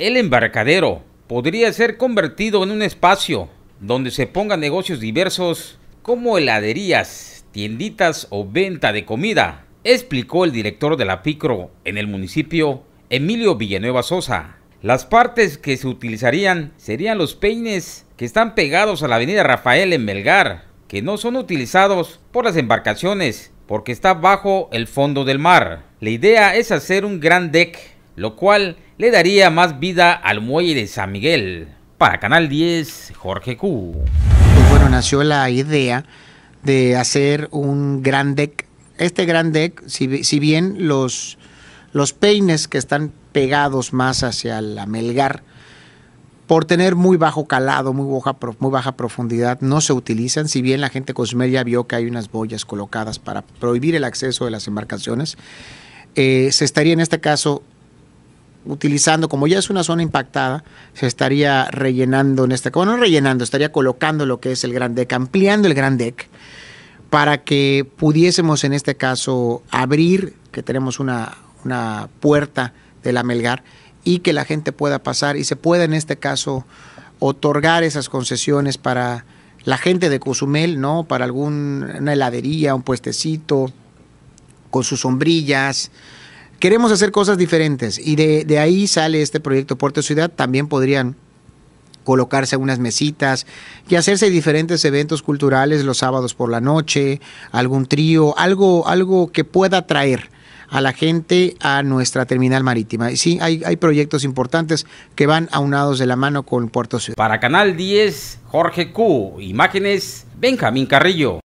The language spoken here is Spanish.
El embarcadero podría ser convertido en un espacio donde se pongan negocios diversos como heladerías, tienditas o venta de comida, explicó el director de la PICRO en el municipio, Emilio Villanueva Sosa. Las partes que se utilizarían serían los peines que están pegados a la avenida Rafael en Melgar, que no son utilizados por las embarcaciones porque está bajo el fondo del mar. La idea es hacer un gran deck, lo cual le daría más vida al muelle de San Miguel. Para Canal 10, Jorge Q. Pues bueno, nació la idea de hacer un gran deck. Este gran deck, si, bien los, los peines que están pegados más hacia la melgar, por tener muy bajo calado, muy baja, muy baja profundidad, no se utilizan. Si bien la gente Cozumel ya vio que hay unas boyas colocadas para prohibir el acceso de las embarcaciones, eh, se estaría en este caso utilizando, como ya es una zona impactada, se estaría rellenando en este no rellenando, estaría colocando lo que es el Gran Deck, ampliando el Gran Deck, para que pudiésemos en este caso abrir, que tenemos una, una puerta de la Melgar, y que la gente pueda pasar y se pueda en este caso otorgar esas concesiones para la gente de Cozumel, ¿no? Para alguna heladería, un puestecito, con sus sombrillas, queremos hacer cosas diferentes y de, ahí sale este proyecto Puerto Ciudad. También podrían colocarse unas mesitas y hacerse diferentes eventos culturales los sábados por la noche, algún trío, algo, algo que pueda atraer a la gente a nuestra terminal marítima. Y sí, hay, hay proyectos importantes que van aunados de la mano con Puerto Ciudad. Para Canal 10, Jorge Q, Imágenes, Benjamín Carrillo.